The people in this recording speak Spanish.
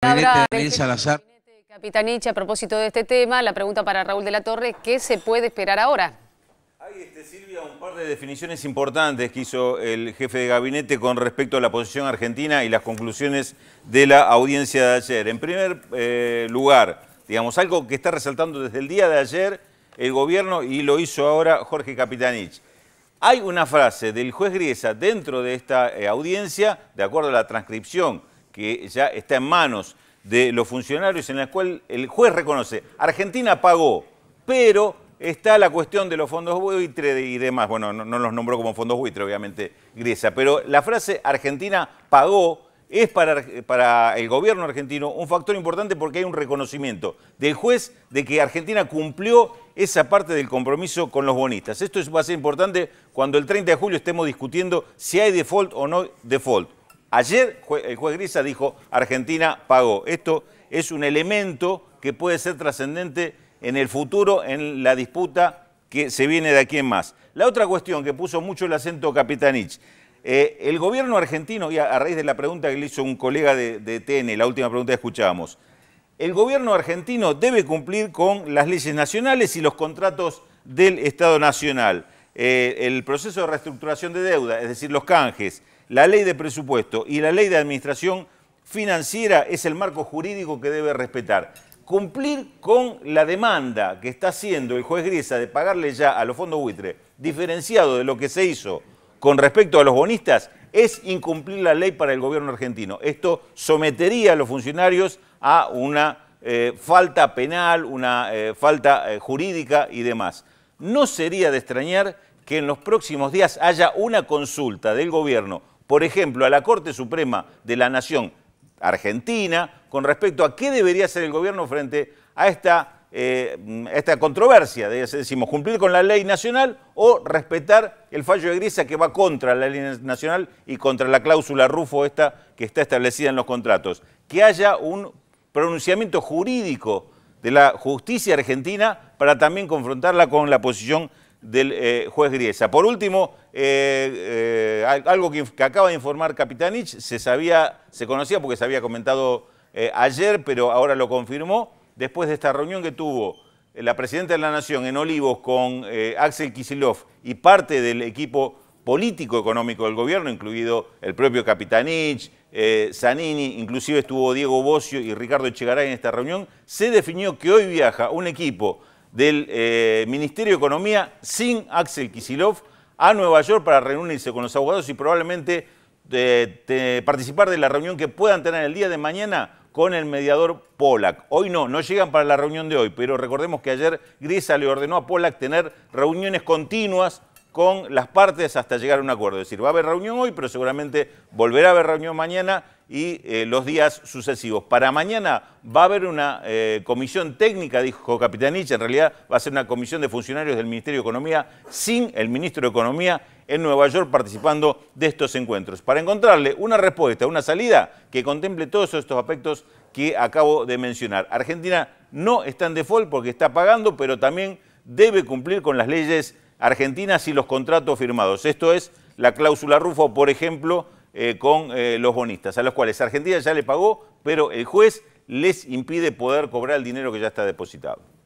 Este Capitanich a propósito de este tema, la pregunta para Raúl de la Torre, ¿qué se puede esperar ahora? Hay, Silvia, un par de definiciones importantes que hizo el jefe de gabinete con respecto a la posición argentina y las conclusiones de la audiencia de ayer. En primer eh, lugar, digamos, algo que está resaltando desde el día de ayer el gobierno y lo hizo ahora Jorge Capitanich. Hay una frase del juez Griesa dentro de esta eh, audiencia, de acuerdo a la transcripción que ya está en manos de los funcionarios, en la cual el juez reconoce, Argentina pagó, pero está la cuestión de los fondos buitre y demás. Bueno, no, los nombró como fondos buitre, obviamente, Grecia, pero la frase Argentina pagó es para, para, el gobierno argentino un factor importante porque hay un reconocimiento del juez de que Argentina cumplió esa parte del compromiso con los bonistas. Esto va a ser importante cuando el 30 de julio estemos discutiendo si hay default o no default. Ayer el juez Grisa dijo, Argentina pagó. Esto es un elemento que puede ser trascendente en el futuro, en la disputa que se viene de aquí en más. La otra cuestión que puso mucho el acento Capitanich, eh, el gobierno argentino, y a, raíz de la pregunta que le hizo un colega de, TN, la última pregunta que escuchábamos, el gobierno argentino debe cumplir con las leyes nacionales y los contratos del Estado Nacional. Eh, el proceso de reestructuración de deuda, es decir, los canjes, la ley de presupuesto y la ley de administración financiera es el marco jurídico que debe respetar. Cumplir con la demanda que está haciendo el juez Griesa de pagarle ya a los fondos buitre, diferenciado de lo que se hizo con respecto a los bonistas, es incumplir la ley para el gobierno argentino. Esto sometería a los funcionarios a una eh, falta penal, una eh, falta eh, jurídica y demás. No sería de extrañar que en los próximos días haya una consulta del gobierno por ejemplo, a la Corte Suprema de la Nación Argentina con respecto a qué debería hacer el gobierno frente a esta, eh, esta controversia de, decimos, cumplir con la ley nacional o respetar el fallo de Grisa que va contra la ley nacional y contra la cláusula Rufo esta que está establecida en los contratos. Que haya un pronunciamiento jurídico de la justicia argentina para también confrontarla con la posición del eh, juez Griesa. Por último, eh, eh, algo que, acaba de informar Capitanich, se sabía, se conocía porque se había comentado ayer, pero ahora lo confirmó, después de esta reunión que tuvo la Presidenta de la Nación en Olivos con Axel Kisilov y parte del equipo político económico del gobierno, incluido el propio Capitanich, Zanini, inclusive estuvo Diego Bocio y Ricardo Echegaray en esta reunión, se definió que hoy viaja un equipo del eh, Ministerio de Economía sin Axel Kisilov a Nueva York para reunirse con los abogados y probablemente eh, participar de la reunión que puedan tener el día de mañana con el mediador Polak. Hoy no, no llegan para la reunión de hoy, pero recordemos que ayer Grisa le ordenó a Polak tener reuniones continuas con las partes hasta llegar a un acuerdo. Es decir, va a haber reunión hoy, pero seguramente volverá a haber reunión mañana y eh, los días sucesivos. Para mañana va a haber una eh, comisión técnica, dijo Capitanich, en realidad va a ser una comisión de funcionarios del Ministerio de Economía sin el ministro de Economía en Nueva York participando de estos encuentros, para encontrarle una respuesta, una salida que contemple todos estos aspectos que acabo de mencionar. Argentina no está en default porque está pagando, pero también debe cumplir con las leyes argentinas y los contratos firmados. Esto es la cláusula Rufo, por ejemplo, eh, con eh, los bonistas, a los cuales Argentina ya le pagó, pero el juez les impide poder cobrar el dinero que ya está depositado.